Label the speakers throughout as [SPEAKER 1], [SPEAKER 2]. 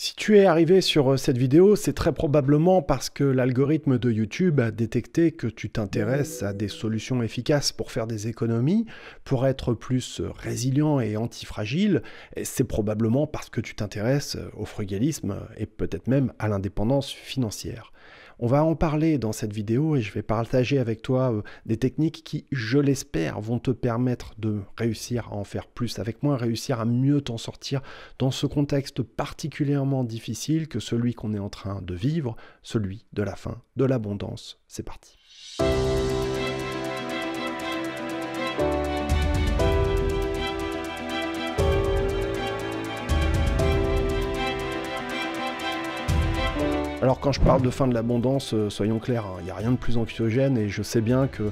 [SPEAKER 1] Si tu es arrivé sur euh, cette vidéo, c'est très probablement parce que l'algorithme de YouTube a détecté que tu t'intéresses à des solutions efficaces pour faire des économies, pour être plus euh, résilient et antifragile. C'est probablement parce que tu t'intéresses euh, au frugalisme et peut-être même à l'indépendance financière. On va en parler dans cette vidéo et je vais partager avec toi euh, des techniques qui, je l'espère, vont te permettre de réussir à en faire plus avec moi, réussir à mieux t'en sortir dans ce contexte particulièrement difficile que celui qu'on est en train de vivre, celui de la faim, de l'abondance. C'est parti. Alors quand je parle de fin de l'abondance, euh, soyons clairs, il hein, n'y a rien de plus anxiogène et je sais bien que euh,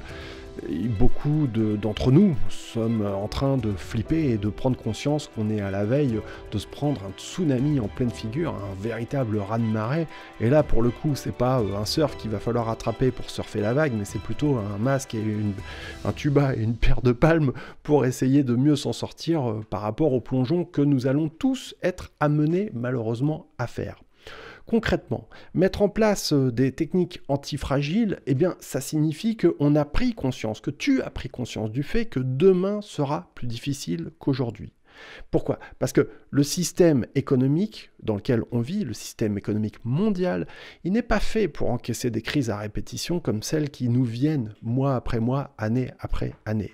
[SPEAKER 1] beaucoup d'entre nous sommes euh, en train de flipper et de prendre conscience qu'on est à la veille de se prendre un tsunami en pleine figure, un véritable raz-de-marée. Et là, pour le coup, c'est pas un surf qu'il va falloir attraper pour surfer la vague, mais c'est plutôt un masque et un tuba et une paire de palmes pour essayer de mieux s'en sortir par rapport au plongeon que nous allons tous être amenés malheureusement à faire. Concrètement, mettre en place euh, des techniques antifragiles, eh bien, ça signifie qu'on a pris conscience, que tu as pris conscience du fait que demain sera plus difficile qu'aujourd'hui. Pourquoi Parce que le système économique dans lequel on vit, le système économique mondial, il n'est pas fait pour encaisser des crises à répétition comme celles qui nous viennent mois après mois, année après année.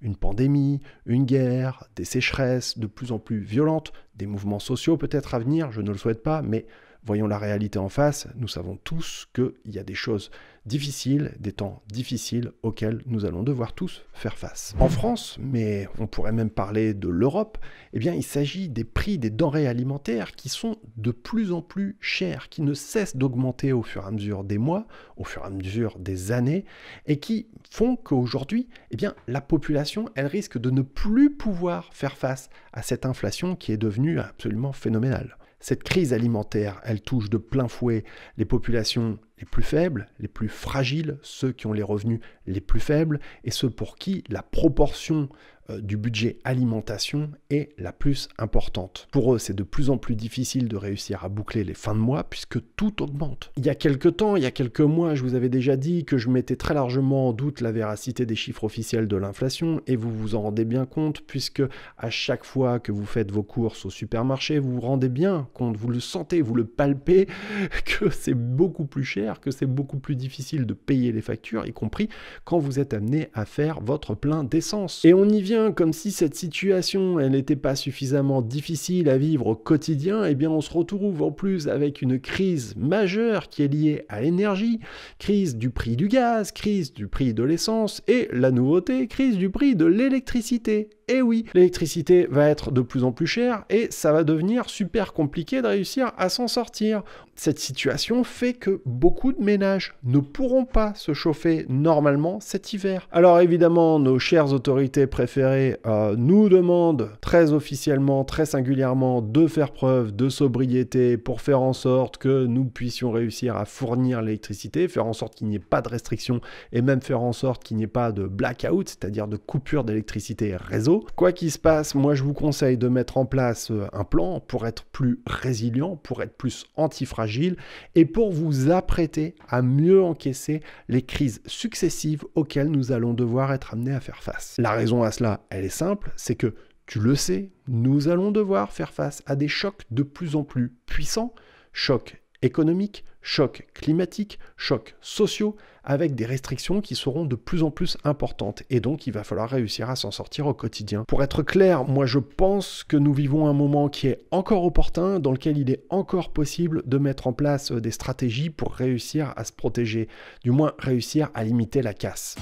[SPEAKER 1] Une pandémie, une guerre, des sécheresses de plus en plus violentes, des mouvements sociaux peut-être à venir, je ne le souhaite pas, mais voyons la réalité en face, nous savons tous qu'il y a des choses difficiles, des temps difficiles auxquels nous allons devoir tous faire face. En France, mais on pourrait même parler de l'Europe, eh bien il s'agit des prix des denrées alimentaires qui sont de plus en plus chers, qui ne cessent d'augmenter au fur et à mesure des mois, au fur et à mesure des années, et qui font qu'aujourd'hui, eh bien la population, elle risque de ne plus pouvoir faire face à cette inflation qui est devenue absolument phénoménale. Cette crise alimentaire, elle touche de plein fouet les populations les plus faibles, les plus fragiles, ceux qui ont les revenus les plus faibles et ceux pour qui la proportion euh, du budget alimentation est la plus importante. Pour eux, c'est de plus en plus difficile de réussir à boucler les fins de mois puisque tout augmente. Il y a quelques temps, il y a quelques mois, je vous avais déjà dit que je mettais très largement en doute la véracité des chiffres officiels de l'inflation et vous vous en rendez bien compte puisque à chaque fois que vous faites vos courses au supermarché, vous vous rendez bien compte, vous le sentez, vous le palpez que c'est beaucoup plus cher que c'est beaucoup plus difficile de payer les factures, y compris quand vous êtes amené à faire votre plein d'essence. Et on y vient comme si cette situation, elle n'était pas suffisamment difficile à vivre au quotidien, et eh bien on se retrouve en plus avec une crise majeure qui est liée à l'énergie, crise du prix du gaz, crise du prix de l'essence, et la nouveauté, crise du prix de l'électricité. Et eh oui, l'électricité va être de plus en plus chère et ça va devenir super compliqué de réussir à s'en sortir. Cette situation fait que beaucoup beaucoup de ménages ne pourront pas se chauffer normalement cet hiver. Alors évidemment, nos chères autorités préférées euh, nous demandent très officiellement, très singulièrement, de faire preuve de sobriété pour faire en sorte que nous puissions réussir à fournir l'électricité, faire en sorte qu'il n'y ait pas de restrictions et même faire en sorte qu'il n'y ait pas de blackout, c'est-à-dire de coupure d'électricité réseau. Quoi qu'il se passe, moi je vous conseille de mettre en place euh, un plan pour être plus résilient, pour être plus antifragile et pour vous apprécier à mieux encaisser les crises successives auxquelles nous allons devoir être amenés à faire face. La raison à cela, elle est simple, c'est que, tu le sais, nous allons devoir faire face à des chocs de plus en plus puissants, chocs économiques, chocs climatiques, chocs sociaux, avec des restrictions qui seront de plus en plus importantes. Et donc, il va falloir réussir à s'en sortir au quotidien. Pour être clair, moi, je pense que nous vivons un moment qui est encore opportun, dans lequel il est encore possible de mettre en place euh, des stratégies pour réussir à se protéger, du moins réussir à limiter la casse.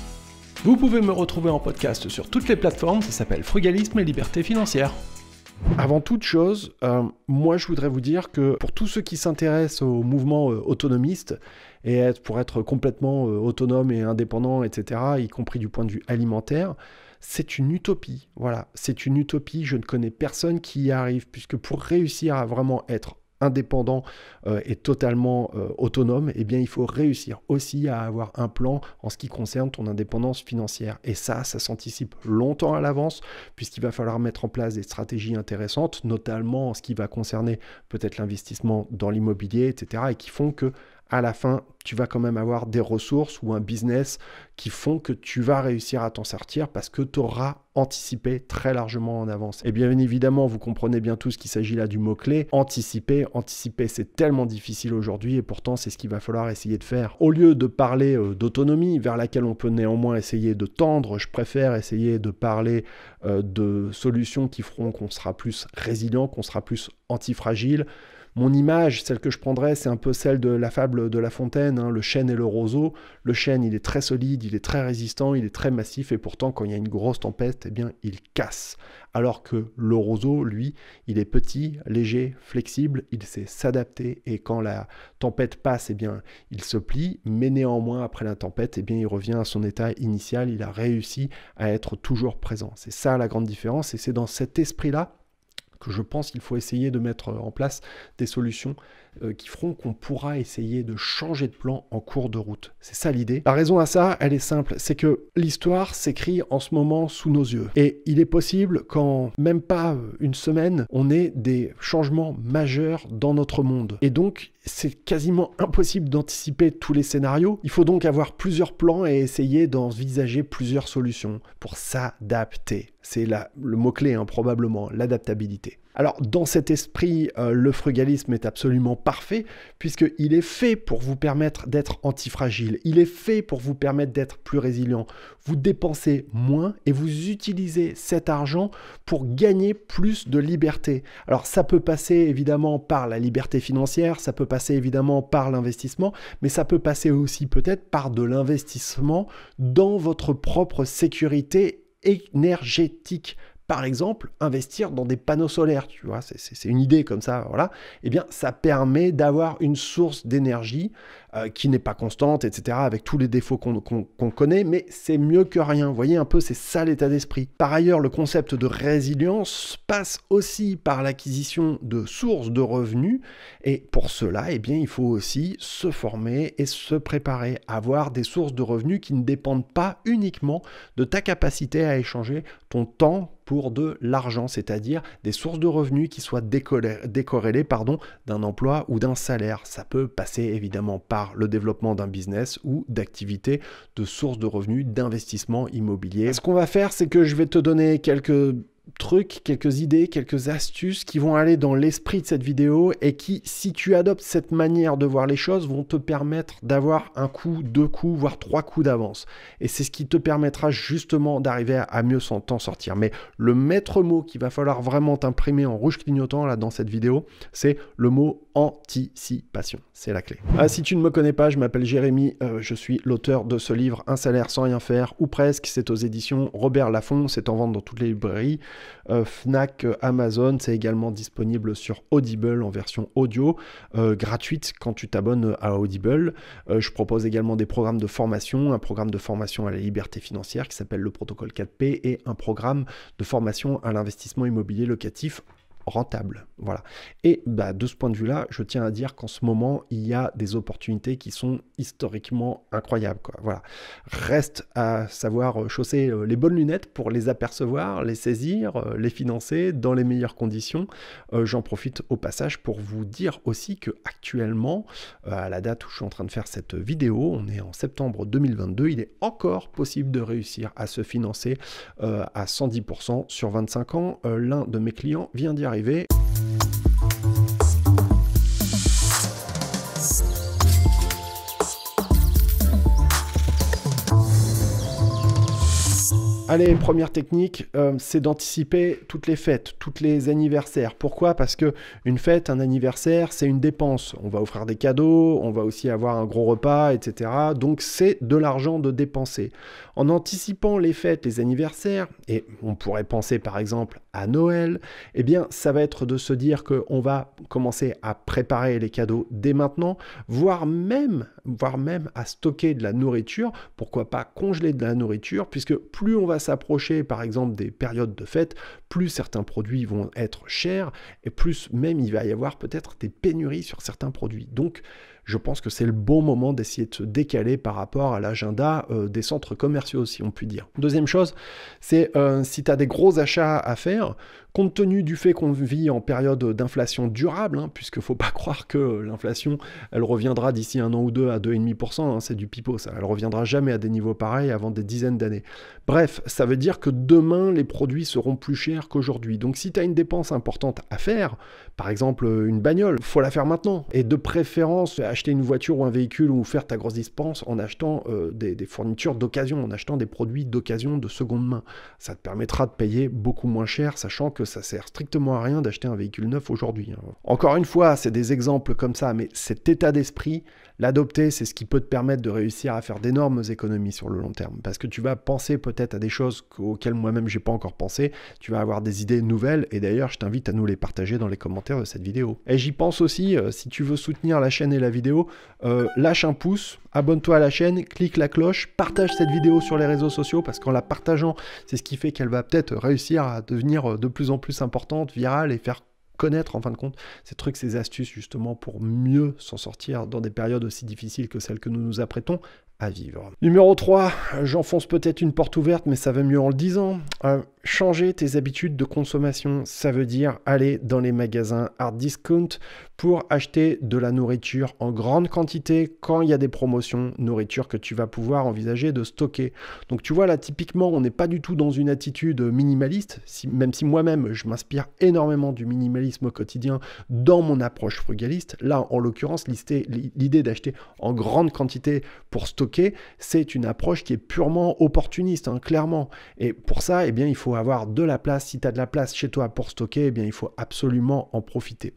[SPEAKER 1] Vous pouvez me retrouver en podcast sur toutes les plateformes, ça s'appelle Frugalisme et Liberté financière. Avant toute chose, euh, moi je voudrais vous dire que pour tous ceux qui s'intéressent au mouvement euh, autonomiste, et pour être complètement euh, autonome et indépendant, etc., y compris du point de vue alimentaire, c'est une utopie. Voilà, c'est une utopie, je ne connais personne qui y arrive, puisque pour réussir à vraiment être indépendant euh, et totalement euh, autonome, eh bien, il faut réussir aussi à avoir un plan en ce qui concerne ton indépendance financière. Et ça, ça s'anticipe longtemps à l'avance, puisqu'il va falloir mettre en place des stratégies intéressantes, notamment en ce qui va concerner peut-être l'investissement dans l'immobilier, etc., et qui font que à la fin, tu vas quand même avoir des ressources ou un business qui font que tu vas réussir à t'en sortir parce que tu auras anticipé très largement en avance. Et bien évidemment, vous comprenez bien tout ce qu'il s'agit là du mot-clé. Anticiper, anticiper, c'est tellement difficile aujourd'hui et pourtant c'est ce qu'il va falloir essayer de faire. Au lieu de parler euh, d'autonomie vers laquelle on peut néanmoins essayer de tendre, je préfère essayer de parler euh, de solutions qui feront qu'on sera plus résilient, qu'on sera plus antifragile, mon image, celle que je prendrais, c'est un peu celle de la fable de La Fontaine, hein, le chêne et le roseau. Le chêne, il est très solide, il est très résistant, il est très massif, et pourtant, quand il y a une grosse tempête, eh bien, il casse. Alors que le roseau, lui, il est petit, léger, flexible, il sait s'adapter, et quand la tempête passe, eh bien, il se plie, mais néanmoins, après la tempête, eh bien, il revient à son état initial, il a réussi à être toujours présent. C'est ça la grande différence, et c'est dans cet esprit-là je pense qu'il faut essayer de mettre euh, en place des solutions euh, qui feront qu'on pourra essayer de changer de plan en cours de route. C'est ça l'idée. La raison à ça, elle est simple, c'est que l'histoire s'écrit en ce moment sous nos yeux. Et il est possible qu'en même pas euh, une semaine, on ait des changements majeurs dans notre monde. Et donc, c'est quasiment impossible d'anticiper tous les scénarios. Il faut donc avoir plusieurs plans et essayer d'envisager plusieurs solutions pour s'adapter. C'est le mot-clé, hein, probablement, l'adaptabilité. Alors dans cet esprit, euh, le frugalisme est absolument parfait, puisqu'il est fait pour vous permettre d'être antifragile, il est fait pour vous permettre d'être plus résilient. Vous dépensez moins et vous utilisez cet argent pour gagner plus de liberté. Alors ça peut passer évidemment par la liberté financière, ça peut passer évidemment par l'investissement, mais ça peut passer aussi peut-être par de l'investissement dans votre propre sécurité énergétique par exemple, investir dans des panneaux solaires, tu vois, c'est une idée comme ça, voilà, et eh bien, ça permet d'avoir une source d'énergie euh, qui n'est pas constante, etc., avec tous les défauts qu'on connaît, mais c'est mieux que rien. Vous voyez un peu, c'est ça l'état d'esprit. Par ailleurs, le concept de résilience passe aussi par l'acquisition de sources de revenus, et pour cela, et eh bien, il faut aussi se former et se préparer, à avoir des sources de revenus qui ne dépendent pas uniquement de ta capacité à échanger ton temps de l'argent, c'est-à-dire des sources de revenus qui soient décorrélées pardon, d'un emploi ou d'un salaire. Ça peut passer évidemment par le développement d'un business ou d'activités de sources de revenus d'investissement immobilier. Ce qu'on va faire, c'est que je vais te donner quelques trucs, quelques idées, quelques astuces qui vont aller dans l'esprit de cette vidéo et qui, si tu adoptes cette manière de voir les choses, vont te permettre d'avoir un coup, deux coups, voire trois coups d'avance. Et c'est ce qui te permettra justement d'arriver à mieux s'en sortir. Mais le maître mot qu'il va falloir vraiment t'imprimer en rouge clignotant là dans cette vidéo, c'est le mot anticipation. C'est la clé. Ah, si tu ne me connais pas, je m'appelle Jérémy, euh, je suis l'auteur de ce livre Un salaire sans rien faire, ou presque, c'est aux éditions Robert Laffont, c'est en vente dans toutes les librairies. Euh, Fnac, euh, Amazon. C'est également disponible sur Audible en version audio, euh, gratuite quand tu t'abonnes à Audible. je propose également des programmes de formation, un programme de formation à la liberté financière qui s'appelle le protocole 4P et un programme de formation à l'investissement immobilier locatif rentable. Voilà. Et bah, de ce point de vue-là, je tiens à dire qu'en ce moment, il y a des opportunités qui sont historiquement incroyables. Quoi. Voilà. Reste à savoir chausser euh, les bonnes lunettes pour les apercevoir, les saisir, euh, les financer dans les meilleures conditions. Euh, j'en profite au passage pour vous dire aussi que actuellement, à la date où je suis en train de faire cette vidéo, on est en septembre 2022, il est encore possible de réussir à se financer à 110% sur 25 ans. L'un de mes clients vient dire arrivé. Allez, première technique, euh, c'est d'anticiper toutes les fêtes, tous les anniversaires. Pourquoi Parce que une fête, un anniversaire, c'est une dépense. On va offrir des cadeaux, on va aussi avoir un gros repas, etc. Donc c'est de l'argent de dépenser. En anticipant les fêtes, les anniversaires, et on pourrait penser par exemple à Noël, eh bien ça va être de se dire qu'on va commencer à préparer les cadeaux dès maintenant, voire même, voire même à stocker de la nourriture. Pourquoi pas congeler de la nourriture, puisque plus on va s'approcher par exemple des périodes de fête, plus certains produits vont être chers et plus même il va y avoir peut-être des pénuries sur certains produits. Donc je pense que c'est le bon moment d'essayer de se décaler par rapport à l'agenda euh, des centres commerciaux, si on peut dire. Deuxième chose, c'est euh, si tu as des gros achats à faire, Compte tenu du fait qu'on vit en période d'inflation durable, hein, puisque faut pas croire que l'inflation, elle reviendra d'ici un an ou deux à 2,5%, hein, c'est du pipeau, ça. Elle reviendra jamais à des niveaux pareils avant des dizaines d'années. Bref, ça veut dire que demain, les produits seront plus chers qu'aujourd'hui. Donc si tu as une dépense importante à faire, par exemple une bagnole, faut la faire maintenant. Et de préférence, acheter une voiture ou un véhicule ou faire ta grosse dispense en achetant euh, des fournitures d'occasion, en achetant des produits d'occasion de seconde main. Ça te permettra de payer beaucoup moins cher, sachant que ça sert strictement à rien d'acheter un véhicule neuf aujourd'hui. Hein. Encore une fois, c'est des exemples comme ça, mais cet état d'esprit L'adopter, c'est ce qui peut te permettre de réussir à faire d'énormes économies sur le long terme. Parce que tu vas penser peut-être à des choses auxquelles moi-même j'ai pas encore pensé. Tu vas avoir des idées nouvelles. Et d'ailleurs, je t'invite à nous les partager dans les commentaires de cette vidéo. Et j'y pense aussi, euh, si tu veux soutenir la chaîne et la vidéo, euh, lâche un pouce, abonne-toi à la chaîne, clique la cloche, partage cette vidéo sur les réseaux sociaux parce qu'en la partageant, c'est ce qui fait qu'elle va peut-être réussir à devenir euh, de plus en plus importante, virale et faire connaître en fin de compte ces trucs, ces astuces justement pour mieux s'en sortir dans des périodes aussi difficiles que celles que nous nous apprêtons à vivre. Numéro 3, j'enfonce peut-être une porte ouverte, mais ça va mieux en le disant. Euh, changer tes habitudes de consommation. Ça veut dire aller dans les magasins hard discount pour acheter de la nourriture en grande quantité quand il y a des promotions, nourriture que tu vas pouvoir envisager de stocker. Donc tu vois là typiquement on n'est pas du tout dans une attitude minimaliste, même si moi-même je m'inspire énormément du minimalisme au quotidien dans mon approche frugaliste. Là en l'occurrence l'idée d'acheter en grande quantité pour stocker, c'est une approche qui est purement opportuniste, hein, clairement. Et pour ça, eh bien il faut avoir de la place. Si tu as de la place chez toi pour stocker, eh bien, il faut absolument en profiter.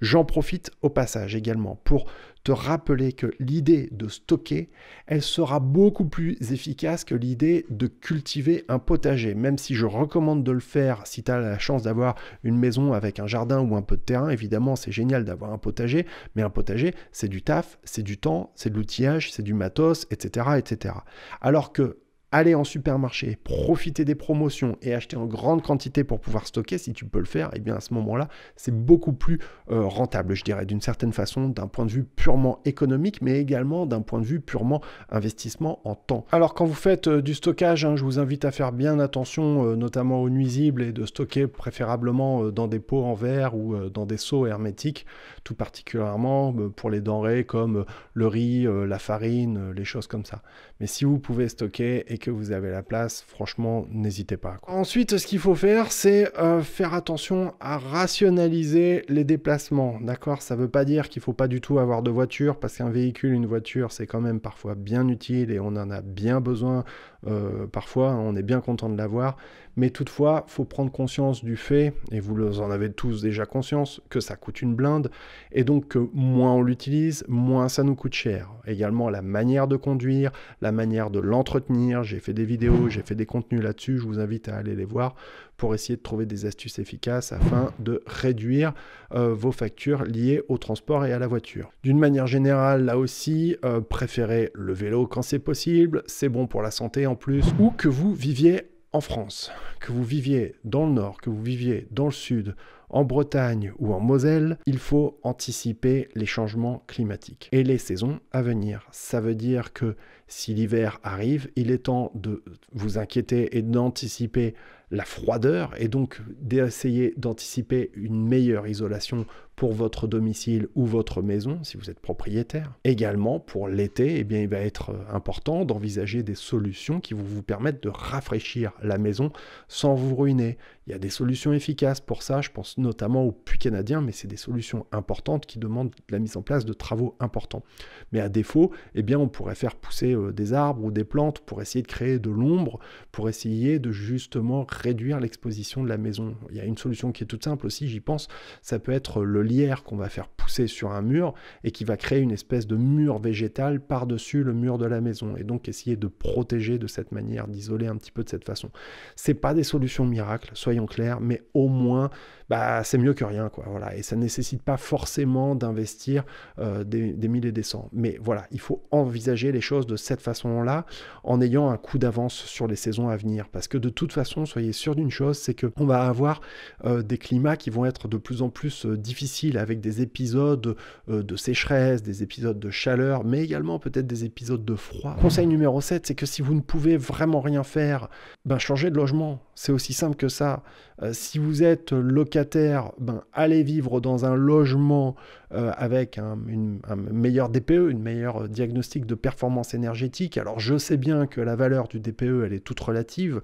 [SPEAKER 1] J'en profite au passage également pour te rappeler que l'idée de stocker, elle sera beaucoup plus efficace que l'idée de cultiver un potager. Même si je recommande de le faire si tu as la chance d'avoir une maison avec un jardin ou un peu de terrain, évidemment c'est génial d'avoir un potager, mais un potager c'est du taf, c'est du temps, c'est de l'outillage, c'est du matos, etc. etc. Alors que aller en supermarché, profiter des promotions et acheter en grande quantité pour pouvoir stocker, si tu peux le faire, et eh bien à ce moment-là, c'est beaucoup plus euh, rentable, je dirais, d'une certaine façon, d'un point de vue purement économique, mais également d'un point de vue purement investissement en temps. Alors quand vous faites euh, du stockage, hein, je vous invite à faire bien attention, euh, notamment aux nuisibles, et de stocker préférablement dans des pots en verre ou dans des seaux hermétiques, tout particulièrement pour les denrées comme le riz, la farine, les choses comme ça. Mais si vous pouvez stocker et que vous avez la place, franchement, n'hésitez pas. Ensuite, ce qu'il faut faire, c'est euh, faire attention à rationaliser les déplacements, d'accord Ça ne veut pas dire qu'il ne faut pas du tout avoir de voiture, parce qu'un véhicule, une voiture, c'est quand même parfois bien utile et on en a bien besoin euh, parfois, hein, on est bien content de l'avoir. Mais toutefois, faut prendre conscience du fait, et vous en avez tous déjà conscience, que ça coûte une blinde, et donc que moins on l'utilise, moins ça nous coûte cher. Également la manière de conduire, la manière de l'entretenir. J'ai fait des vidéos, j'ai fait des contenus là-dessus, je vous invite à aller les voir pour essayer de trouver des astuces efficaces afin de réduire euh, vos factures liées au transport et à la voiture. D'une manière générale, là aussi, euh, préférez le vélo quand c'est possible, c'est bon pour la santé en plus, ou que vous viviez en France, que vous viviez dans le nord, que vous viviez dans le sud, en Bretagne ou en Moselle, il faut anticiper les changements climatiques et les saisons à venir. Ça veut dire que si l'hiver arrive, il est temps de vous inquiéter et d'anticiper la froideur et donc d'essayer d'anticiper une meilleure isolation pour votre domicile ou votre maison, si vous êtes propriétaire. Également, pour l'été, et eh bien, il va être euh, important d'envisager des solutions qui vont vous permettent de rafraîchir la maison sans vous ruiner. Il y a des solutions efficaces pour ça, je pense notamment au puits canadien, mais c'est des solutions importantes qui demandent la mise en place de travaux importants. Mais à défaut, et eh bien, on pourrait faire pousser euh, des arbres ou des plantes pour essayer de créer de l'ombre, pour essayer de justement réduire l'exposition de la maison. Il y a une solution qui est toute simple aussi, j'y pense, ça peut être le lierre qu'on va faire pousser sur un mur et qui va créer une espèce de mur végétal par-dessus le mur de la maison et donc essayer de protéger de cette manière, d'isoler un petit peu de cette façon. C'est pas des solutions miracles, soyons clairs, mais au moins, bah, c'est mieux que rien, quoi. Voilà, et ça nécessite pas forcément d'investir euh, des, des et des cents. Mais voilà, il faut envisager les choses de cette façon-là en ayant un coup d'avance sur les saisons à venir, parce que de toute façon, soyez sûr d'une chose, c'est que va avoir euh, des climats qui vont être de plus en plus euh, difficiles avec des épisodes euh, de sécheresse, des épisodes de chaleur, mais également peut-être des épisodes de froid. Conseil numéro 7, c'est que si vous ne pouvez vraiment rien faire, ben changez de logement. C'est aussi simple que ça. Euh, si vous êtes locataire, ben allez vivre dans un logement euh, avec un, une, un, meilleur DPE, une meilleure euh, diagnostic de performance énergétique. Alors je sais bien que la valeur du DPE, elle est toute relative,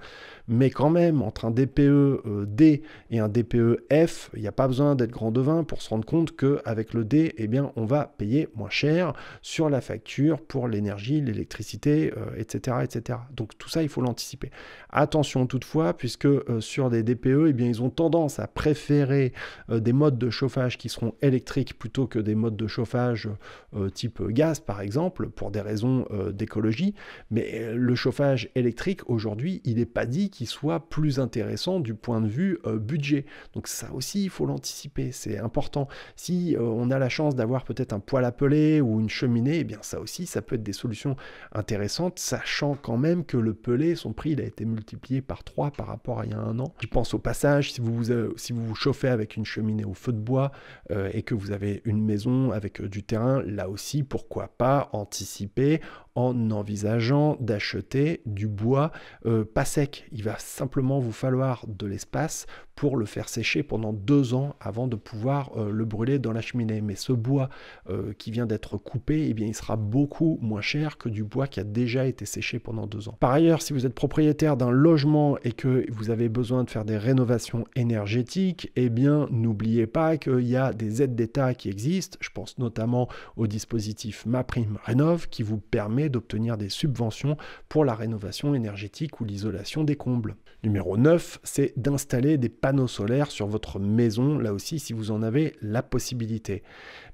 [SPEAKER 1] mais quand même, entre un DPE euh, D et un DPE F, il n'y a pas besoin d'être grand devin pour se rendre compte qu'avec le D, eh bien, on va payer moins cher sur la facture pour l'énergie, l'électricité, etc., etc. Donc tout ça, il faut l'anticiper. Attention toutefois, puisque sur des DPE, eh bien, ils ont tendance à préférer des modes de chauffage qui seront électriques plutôt que des modes de chauffage euh, type gaz, par exemple, pour des raisons euh, d'écologie. Mais le chauffage électrique, aujourd'hui, il n'est pas dit qu'il soit plus intéressant du point de vue euh, budget. Donc ça aussi, il faut l'anticiper, c'est important. Si on a la chance d'avoir peut-être un poêle à peler ou une cheminée, et eh bien ça aussi, ça peut être des solutions intéressantes, sachant quand même que le pelé, son prix, il a été multiplié par 3 par rapport à il y a un an. Je pense au passage, si vous vous, si vous, vous chauffez avec une cheminée au feu de bois et que vous avez une maison avec euh, du terrain, là aussi, pourquoi pas anticiper en envisageant d'acheter du bois euh, pas sec. Il va simplement vous falloir de l'espace pour le faire sécher pendant deux ans avant de pouvoir euh, le brûler dans la cheminée. Mais ce bois euh, qui vient d'être coupé, eh bien, il sera beaucoup moins cher que du bois qui a déjà été séché pendant deux ans. Par ailleurs, si vous êtes propriétaire d'un logement et que vous avez besoin de faire des rénovations énergétiques, eh bien, n'oubliez pas qu'il y a des aides d'État qui existent. Je pense notamment au dispositif MaPrimeRénov qui vous permet d'obtenir des subventions pour la rénovation énergétique ou l'isolation des combles. Numéro 9, c'est d'installer des panneaux solaires sur votre maison, là aussi si vous en avez la possibilité.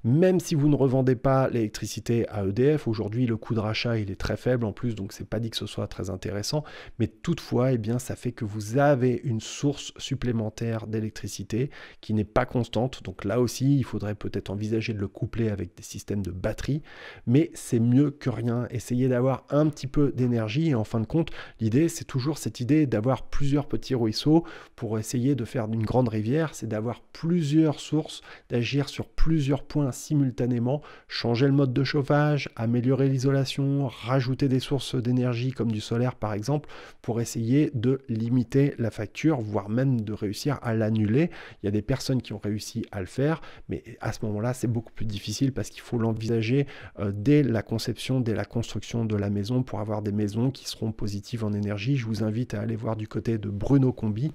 [SPEAKER 1] Même si vous ne revendez pas l'électricité à EDF, aujourd'hui le coût de rachat il est très faible en plus, donc c'est pas dit que ce soit très intéressant. Mais toutefois, eh bien, ça fait que vous avez une source supplémentaire d'électricité qui n'est pas constante. Donc là aussi, il faudrait peut-être envisager de le coupler avec des systèmes de batterie, mais c'est mieux que rien. Essayez d'avoir un petit peu d'énergie et en fin de compte, l'idée c'est toujours cette idée d'avoir plusieurs petits ruisseaux pour essayer de faire une grande rivière, c'est d'avoir plusieurs sources, d'agir sur plusieurs points simultanément changer le mode de chauffage, améliorer l'isolation, rajouter des sources d'énergie comme du solaire par exemple pour essayer de limiter la facture, voire même de réussir à l'annuler. Il y a des personnes qui ont réussi à le faire, mais à ce moment-là c'est beaucoup plus difficile parce qu'il faut l'envisager euh, dès la conception, dès la construction de la maison pour avoir des maisons qui seront positives en énergie. Je vous invite à aller voir du côté de Bruno Combi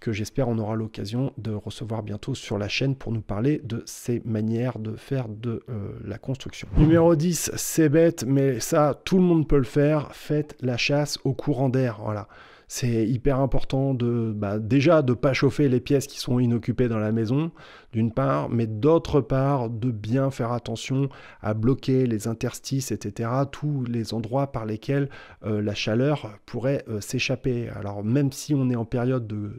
[SPEAKER 1] que j'espère on aura l'occasion de recevoir bientôt sur la chaîne pour nous parler de ces manières de faire de euh, la construction. Numéro 10, c'est bête, mais ça, tout le monde peut le faire. Faites la chasse au courant d'air. Voilà c'est hyper important de bah, déjà de pas chauffer les pièces qui sont inoccupées dans la maison, d'une part, mais d'autre part, de bien faire attention à bloquer les interstices, etc., tous les endroits par lesquels euh, la chaleur pourrait euh, s'échapper. Alors même si on est en période de,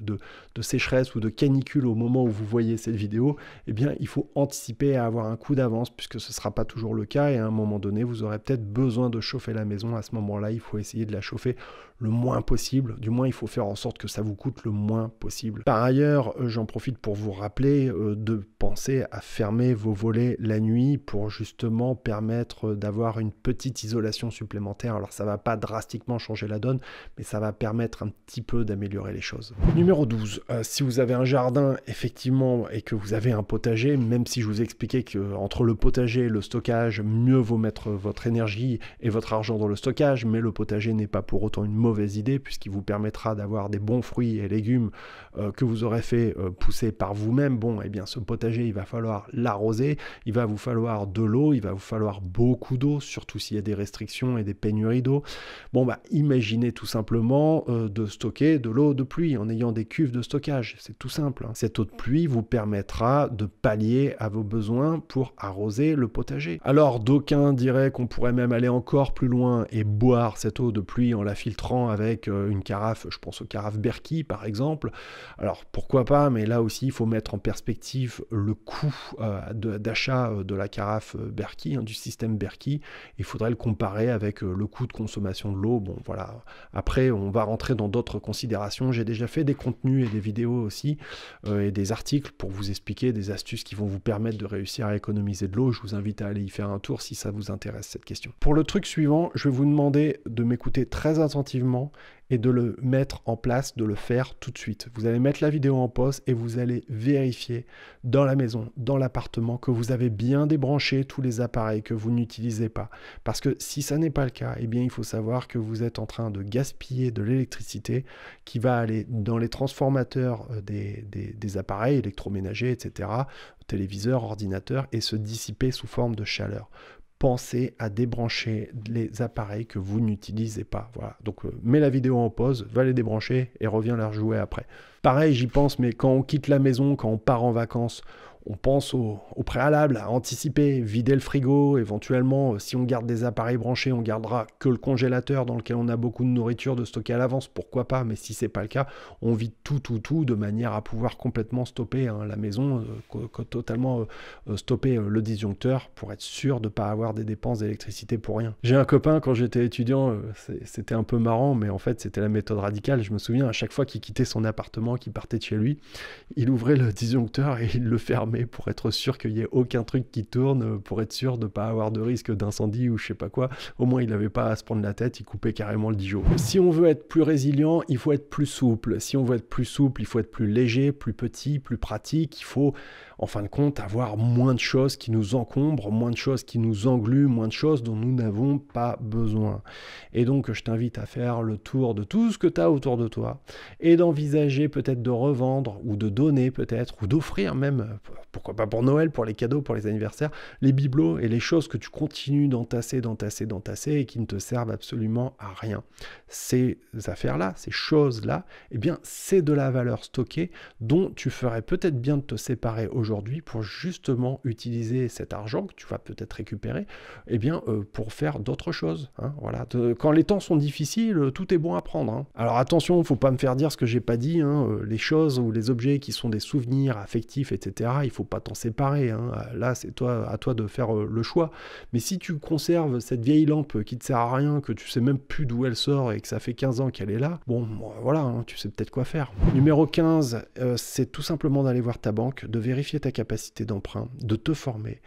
[SPEAKER 1] sécheresse ou de canicule au moment où vous voyez cette vidéo, eh bien il faut anticiper à avoir un coup d'avance puisque ce ne sera pas toujours le cas et à un moment donné, vous aurez peut-être besoin de chauffer la maison. À ce moment-là, il faut essayer de la chauffer le moins possible. Du moins, il faut faire en sorte que ça vous coûte le moins possible. Par ailleurs, euh, j'en profite pour vous rappeler de penser à fermer vos volets la nuit pour justement permettre d'avoir une petite isolation supplémentaire. Alors ça va pas drastiquement changer la donne, mais ça va permettre un petit peu d'améliorer les choses. Numéro 12, euh, si vous avez un jardin effectivement et que vous avez un potager, même si je vous expliquais que entre le potager et le stockage, mieux vaut mettre votre énergie et votre argent dans le stockage, mais le potager n'est pas pour autant une mauvaise idée puisqu'il vous permettra d'avoir des bons fruits et légumes euh, que vous aurez fait euh, pousser par vous-même. Bon, et eh bien ce potager, il va falloir l'arroser, il va vous falloir de l'eau, il va vous falloir beaucoup d'eau, surtout s'il y a des restrictions et des pénuries d'eau. Bon, bah, imaginez tout simplement euh, de stocker de l'eau de pluie en ayant des cuves de stockage. C'est tout simple. Hein. Cette eau de pluie vous permettra de pallier à vos besoins pour arroser le potager. Alors, d'aucuns diraient qu'on pourrait même aller encore plus loin et boire cette eau de pluie en la filtrant avec euh, une carafe, je pense aux carafes Berki par exemple. Alors, pourquoi pas, mais là aussi, il faut mettre en perspective le coût euh, d'achat euh, de, la carafe euh, Berkey, hein, du système Berkey. Il faudrait le comparer avec le coût de consommation de l'eau. Bon, voilà. Après, on va rentrer dans d'autres considérations. J'ai déjà fait des contenus et des vidéos aussi et des articles pour vous expliquer des astuces qui vont vous permettre de réussir à économiser de l'eau. Je vous invite à aller y faire un tour si ça vous intéresse cette question. Pour le truc suivant, je vais vous demander de m'écouter très attentivement et de le mettre en place, de le faire tout de suite. Vous allez mettre la vidéo en pause et vous allez vérifier dans la maison, dans l'appartement, que vous avez bien débranché tous les appareils que vous n'utilisez pas. Parce que si ça n'est pas le cas, eh bien il faut savoir que vous êtes en train de gaspiller de l'électricité qui va aller dans les transformateurs euh, des, appareils électroménagers, etc., téléviseurs, ordinateurs, et se dissiper sous forme de chaleur pensez à débrancher les appareils que vous n'utilisez pas. Voilà. Donc euh, mets la vidéo en pause, va les débrancher et reviens la rejouer après. Pareil, j'y pense, mais quand on quitte la maison, quand on part en vacances, on pense au, préalable, à anticiper, vider le frigo, éventuellement euh, si on garde des appareils branchés, on gardera que le congélateur dans lequel on a beaucoup de nourriture de stocker à l'avance, pourquoi pas, mais si c'est pas le cas, on vide tout tout tout de manière à pouvoir complètement stopper hein, la maison, euh, totalement euh, stopper le disjoncteur pour être sûr de ne pas avoir des dépenses d'électricité pour rien. J'ai un copain quand j'étais étudiant, c'était un peu marrant, mais en fait c'était la méthode radicale, je me souviens à chaque fois qu'il quittait son appartement, qu'il partait de chez lui, il ouvrait le disjoncteur et il le fermait et pour être sûr qu'il n'y ait aucun truc qui tourne, pour être sûr de ne pas avoir de risque d'incendie ou je sais pas quoi. Au moins, il n'avait pas à se prendre la tête, il coupait carrément le Dijon. Si on veut être plus résilient, il faut être plus souple. Si on veut être plus souple, il faut être plus léger, plus petit, plus pratique. Il faut en fin de compte, avoir moins de choses qui nous encombrent, moins de choses qui nous engluent, moins de choses dont nous n'avons pas besoin. Et donc, je t'invite à faire le tour de tout ce que tu as autour de toi et d'envisager peut-être de revendre ou de donner peut-être, ou d'offrir même, pourquoi pas pour Noël, pour les cadeaux, pour les anniversaires, les bibelots et les choses que tu continues d'entasser, d'entasser, d'entasser et qui ne te servent absolument à rien. Ces affaires-là, ces choses-là, eh bien, c'est de la valeur stockée dont tu ferais peut-être bien de te séparer aujourd'hui aujourd'hui pour justement utiliser cet argent que tu vas peut-être récupérer et eh bien, euh, pour faire d'autres choses. Hein, voilà. quand les temps sont difficiles, euh, tout est bon à prendre. Hein. Alors attention, faut pas me faire dire ce que j'ai pas dit. Hein, euh, les choses ou les objets qui sont des souvenirs affectifs, etc., il faut pas t'en séparer. Là, c'est toi, à toi de faire le choix. Mais si tu conserves cette vieille lampe qui te sert à rien, que tu sais même plus d'où elle sort et que ça fait 15 ans qu'elle est là, bon, voilà, tu sais peut-être quoi faire. Numéro 15, c'est tout simplement d'aller voir ta banque, de vérifier ta capacité d'emprunt, de te former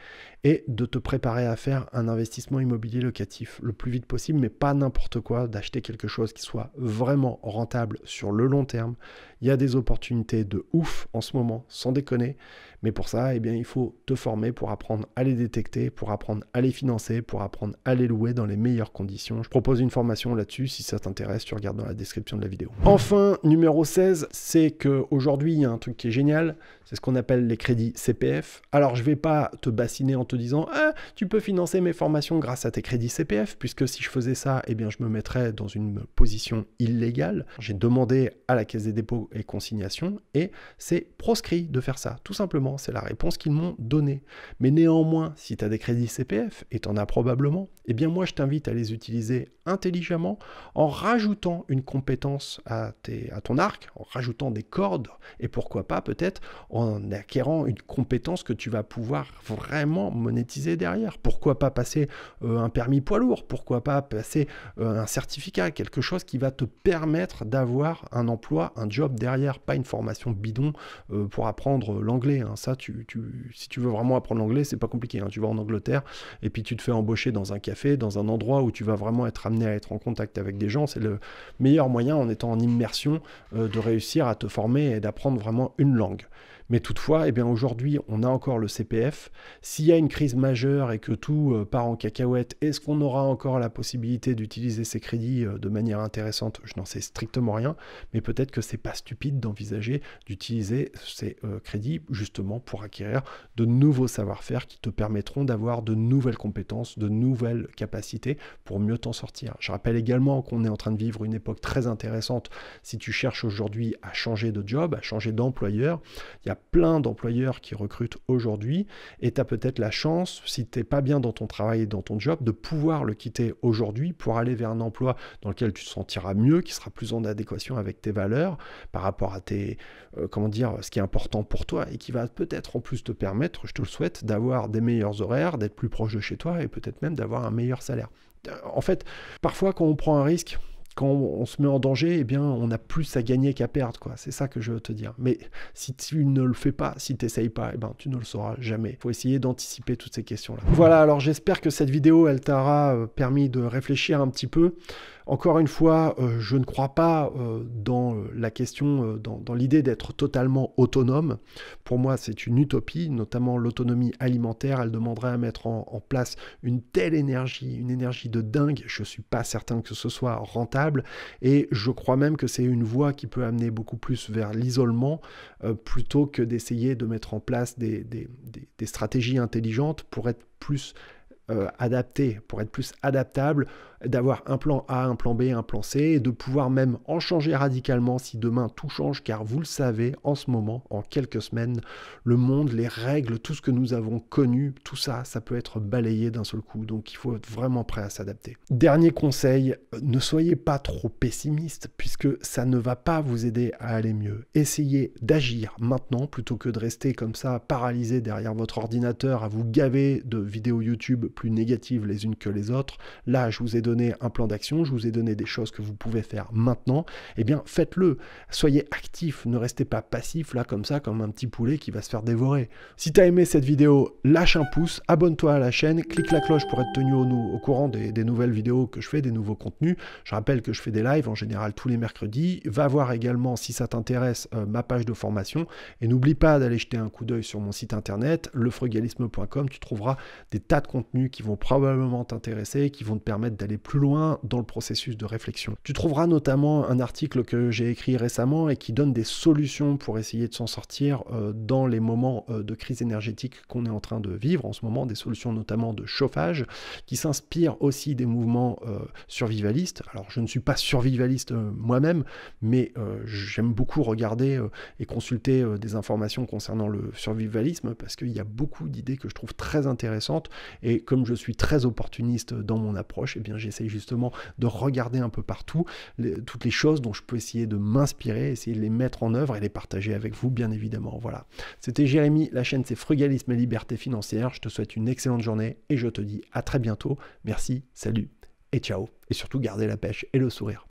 [SPEAKER 1] et de te préparer à faire un investissement immobilier locatif le plus vite possible, mais pas n'importe quoi, d'acheter quelque chose qui soit vraiment rentable sur le long terme. Il y a des opportunités de ouf en ce moment, sans déconner, mais pour ça, eh bien, il faut te former pour apprendre à les détecter, pour apprendre à les financer, pour apprendre à les louer dans les meilleures conditions. Je propose une formation là-dessus, si ça t'intéresse, tu regardes dans la description de la vidéo. Enfin, numéro 16, c'est aujourd'hui il y a un truc qui est génial, c'est ce qu'on appelle les crédits CPF. Alors, je vais pas te bassiner en disant ah, tu peux financer mes formations grâce à tes crédits CPF, puisque si je faisais ça, eh bien, je me mettrais dans une position illégale. J'ai demandé à la Caisse des dépôts et consignations et c'est proscrit de faire ça. Tout simplement, c'est la réponse qu'ils m'ont donnée. Mais néanmoins, si tu as des crédits CPF, et tu en as probablement, eh bien moi je t'invite à les utiliser intelligemment en rajoutant une compétence à, à ton arc, en rajoutant des cordes et pourquoi pas peut-être en acquérant une compétence que tu vas pouvoir vraiment monétiser derrière. Pourquoi pas passer euh, un permis poids lourd, pourquoi pas passer euh, un certificat, quelque chose qui va te permettre d'avoir un emploi, un job derrière, pas une formation bidon euh, pour apprendre l'anglais. Hein. Ça, si tu veux vraiment apprendre l'anglais, c'est pas compliqué. Hein. Tu vas en Angleterre et puis tu te fais embaucher dans un fait dans un endroit où tu vas vraiment être amené à être en contact avec des gens, c'est le meilleur moyen en étant en immersion euh, de réussir à te former et d'apprendre vraiment une langue. Mais toutefois, eh bien aujourd'hui, on a encore le CPF. S'il y a une crise majeure et que tout euh, part en cacahuète, est-ce qu'on aura encore la possibilité d'utiliser ces crédits euh, de manière intéressante Je n'en sais strictement rien, mais peut-être que c'est pas stupide d'envisager d'utiliser ces euh, crédits justement pour acquérir de nouveaux savoir-faire qui te permettront d'avoir de nouvelles compétences, de nouvelles capacités pour mieux t'en sortir. Je rappelle également qu'on est en train de vivre une époque très intéressante. Si tu cherches aujourd'hui à changer de job, à changer d'employeur, il y a plein d'employeurs qui recrutent aujourd'hui et tu as peut-être la chance, si tu n'es pas bien dans ton travail et dans ton job, de pouvoir le quitter aujourd'hui pour aller vers un emploi dans lequel tu te sentiras mieux, qui sera plus en adéquation avec tes valeurs par rapport à tes, euh, comment dire, ce qui est important pour toi et qui va peut-être en plus te permettre, je te le souhaite, d'avoir des meilleurs horaires, d'être plus proche de chez toi et peut-être même d'avoir un meilleur salaire. En fait, parfois quand on prend un risque, quand on se met en danger, eh bien, on a plus à gagner qu'à perdre, quoi. C'est ça que je veux te dire. Mais si tu ne le fais pas, si tu n'essayes pas, eh ben, tu ne le sauras jamais. Il Faut essayer d'anticiper toutes ces questions-là. Voilà. Alors, j'espère que cette vidéo, elle t'aura euh, permis de réfléchir un petit peu. Encore une fois, euh, je ne crois pas euh, dans euh, la question, dans, l'idée d'être totalement autonome. Pour moi, c'est une utopie, notamment l'autonomie alimentaire. Elle demanderait à mettre en, place une telle énergie, une énergie de dingue. Je ne suis pas certain que ce soit rentable. Et je crois même que c'est une voie qui peut amener beaucoup plus vers l'isolement plutôt que d'essayer de mettre en place des, stratégies intelligentes pour être plus adapté, pour être plus adaptable d'avoir un plan A, un plan B, un plan C, et de pouvoir même en changer radicalement si demain tout change, car vous le savez, en ce moment, en quelques semaines, le monde, les règles, tout ce que nous avons connu, tout ça, ça peut être balayé d'un seul coup, donc il faut être vraiment prêt à s'adapter. Dernier conseil, ne soyez pas trop pessimiste, puisque ça ne va pas vous aider à aller mieux. Essayez d'agir maintenant plutôt que de rester comme ça paralysé derrière votre ordinateur à vous gaver de vidéos YouTube plus négatives les unes que les autres. Là, je vous ai donné un plan d'action, je vous ai donné des choses que vous pouvez faire maintenant, et eh bien faites-le. Soyez actif ne restez pas passif là comme ça, comme un petit poulet qui va se faire dévorer. Si tu as aimé cette vidéo, lâche un pouce, abonne-toi à la chaîne, clique la cloche pour être tenu au, au courant des, nouvelles vidéos que je fais, des nouveaux contenus. Je rappelle que je fais des lives en général tous les mercredis. Va voir également si ça t'intéresse euh, ma page de formation et n'oublie pas d'aller jeter un coup d'œil sur mon site internet lefrugalisme.com. Tu trouveras des tas de contenus qui vont probablement t'intéresser, qui vont te permettre d'aller plus loin dans le processus de réflexion. Tu trouveras notamment un article que j'ai écrit récemment et qui donne des solutions pour essayer de s'en sortir euh, dans les moments euh, de crise énergétique qu'on est en train de vivre en ce moment, des solutions notamment de chauffage, qui s'inspirent aussi des mouvements euh, survivalistes. Alors je ne suis pas survivaliste moi-même, mais j'aime beaucoup regarder et consulter des informations concernant le survivalisme parce qu'il y a beaucoup d'idées que je trouve très intéressantes et comme je suis très opportuniste dans mon approche, et eh bien j'ai Essaye justement de regarder un peu partout toutes les choses dont je peux essayer de m'inspirer, essayer de les mettre en œuvre et les partager avec vous, bien évidemment. Voilà. C'était Jérémy, la chaîne c'est Frugalisme et Liberté Financière. Je te souhaite une excellente journée et je te dis à très bientôt. Merci, salut et ciao. Et surtout, gardez la pêche et le sourire.